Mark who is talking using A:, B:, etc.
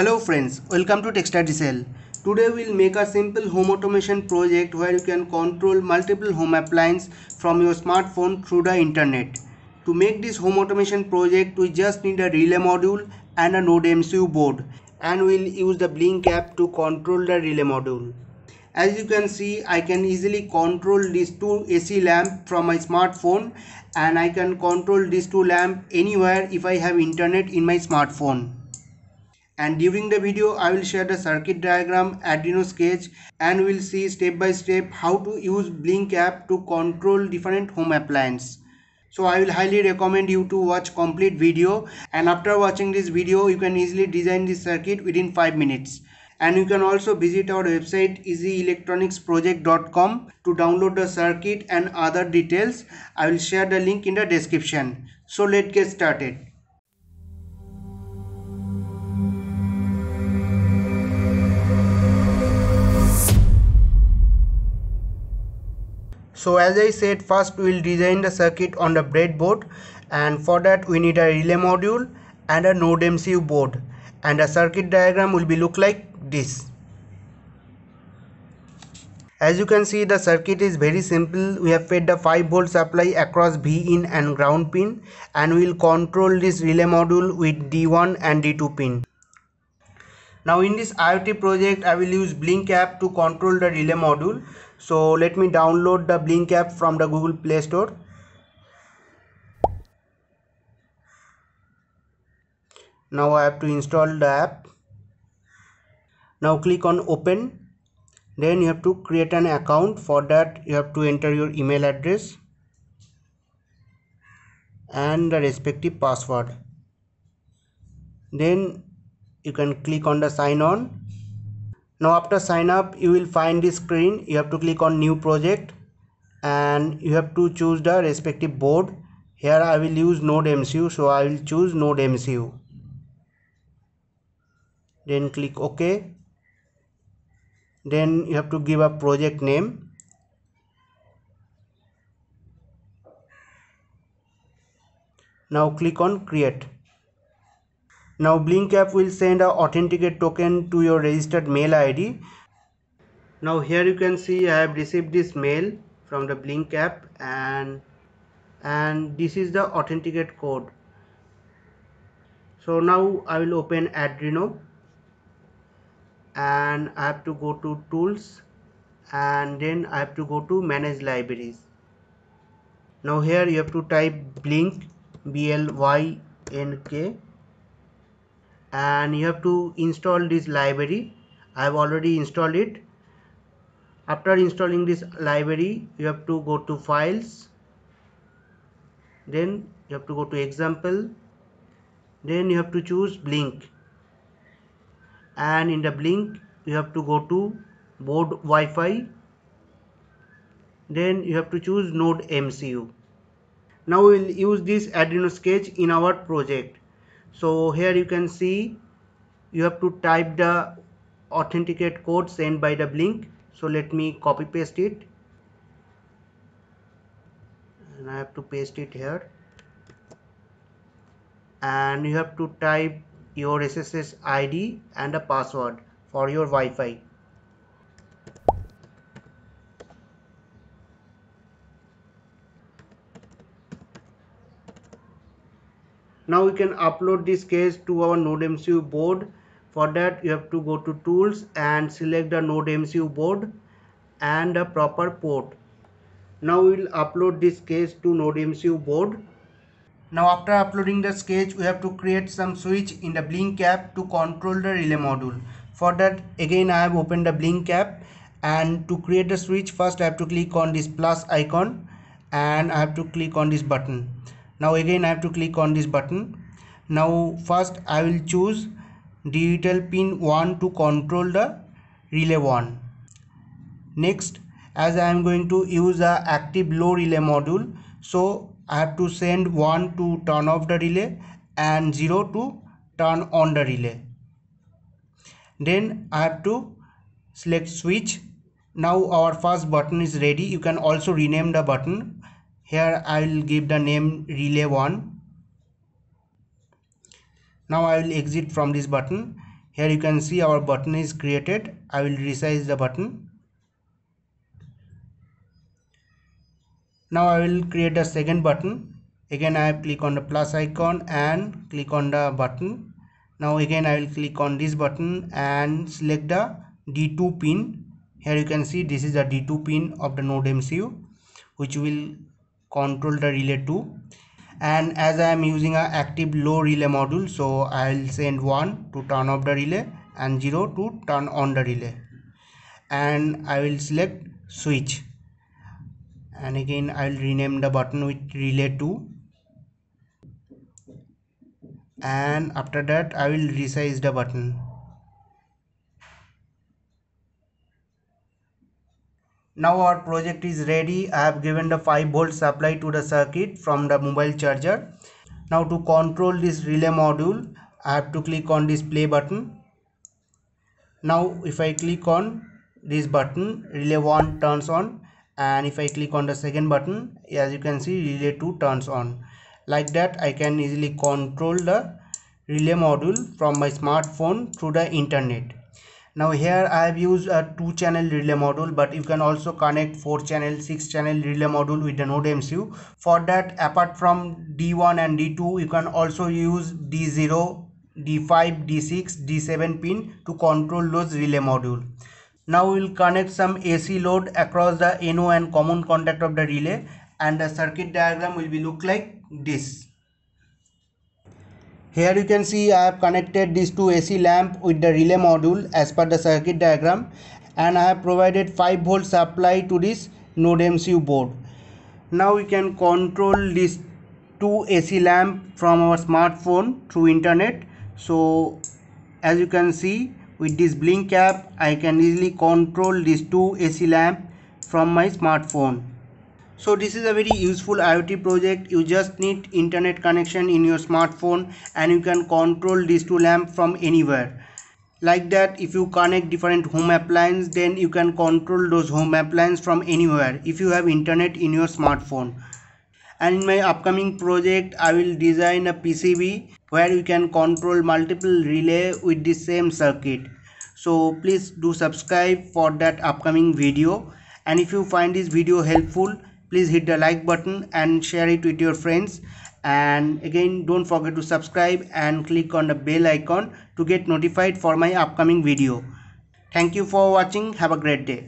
A: Hello friends, welcome to Diesel. Today we'll make a simple home automation project where you can control multiple home appliances from your smartphone through the internet. To make this home automation project, we just need a relay module and a Node MCU board and we'll use the Blink app to control the relay module. As you can see, I can easily control these two AC lamp from my smartphone and I can control these two lamp anywhere if I have internet in my smartphone and during the video I will share the circuit diagram Arduino sketch and we'll see step by step how to use Blink app to control different home appliances. So I will highly recommend you to watch complete video and after watching this video you can easily design this circuit within 5 minutes. And you can also visit our website easyelectronicsproject.com to download the circuit and other details. I will share the link in the description. So let's get started. so as i said first we'll design the circuit on the breadboard and for that we need a relay module and a node mcu board and a circuit diagram will be look like this as you can see the circuit is very simple we have fed the 5 volt supply across V in and ground pin and we will control this relay module with D1 and D2 pin. Now in this IoT project I will use blink app to control the relay module so let me download the blink app from the google play store now i have to install the app now click on open then you have to create an account for that you have to enter your email address and the respective password then you can click on the sign on now after sign up you will find this screen you have to click on new project and you have to choose the respective board here I will use node MCU so I will choose node MCU then click OK then you have to give a project name now click on create now Blink app will send a authenticate token to your registered mail ID. Now here you can see I have received this mail from the Blink app and and this is the authenticate code. So now I will open Adreno and I have to go to tools and then I have to go to manage libraries. Now here you have to type blink blynk and you have to install this library I have already installed it after installing this library you have to go to files then you have to go to example then you have to choose blink and in the blink you have to go to board Wi-Fi then you have to choose node MCU now we will use this Adreno sketch in our project so here you can see you have to type the authenticate code sent by the link so let me copy paste it and I have to paste it here and you have to type your sss ID and a password for your Wi-Fi now we can upload this case to our node mcu board for that you have to go to tools and select the node mcu board and a proper port now we will upload this case to node mcu board now after uploading the sketch we have to create some switch in the blink app to control the relay module for that again i have opened the blink app and to create the switch first i have to click on this plus icon and i have to click on this button now again I have to click on this button now first I will choose digital pin 1 to control the relay 1 next as I am going to use a active low relay module so I have to send 1 to turn off the relay and 0 to turn on the relay then I have to select switch now our first button is ready you can also rename the button here I'll give the name relay 1 now I will exit from this button here you can see our button is created I will resize the button now I will create a second button again I click on the plus icon and click on the button now again I will click on this button and select the D2 pin here you can see this is the D2 pin of the node MCU which will Control the relay 2 and as I am using a active low relay module so I'll send 1 to turn off the relay and 0 to turn on the relay and I will select switch and again I'll rename the button with relay 2 and after that I will resize the button now our project is ready i have given the 5 volt supply to the circuit from the mobile charger now to control this relay module i have to click on this play button now if i click on this button relay 1 turns on and if i click on the second button as you can see relay 2 turns on like that i can easily control the relay module from my smartphone through the internet now here i have used a two channel relay module but you can also connect four channel six channel relay module with the node mcu for that apart from d1 and d2 you can also use d0 d5 d6 d7 pin to control those relay module now we will connect some ac load across the no and common contact of the relay and the circuit diagram will be look like this here you can see I have connected these two AC lamp with the relay module as per the circuit diagram and I have provided 5 volt supply to this node MCU board. Now we can control these two AC lamp from our smartphone through internet. So as you can see with this blink app I can easily control these two AC lamp from my smartphone so this is a very useful IoT project you just need internet connection in your smartphone and you can control these two lamp from anywhere like that if you connect different home appliance then you can control those home appliance from anywhere if you have internet in your smartphone and in my upcoming project i will design a pcb where you can control multiple relay with the same circuit so please do subscribe for that upcoming video and if you find this video helpful please hit the like button and share it with your friends and again don't forget to subscribe and click on the bell icon to get notified for my upcoming video thank you for watching have a great day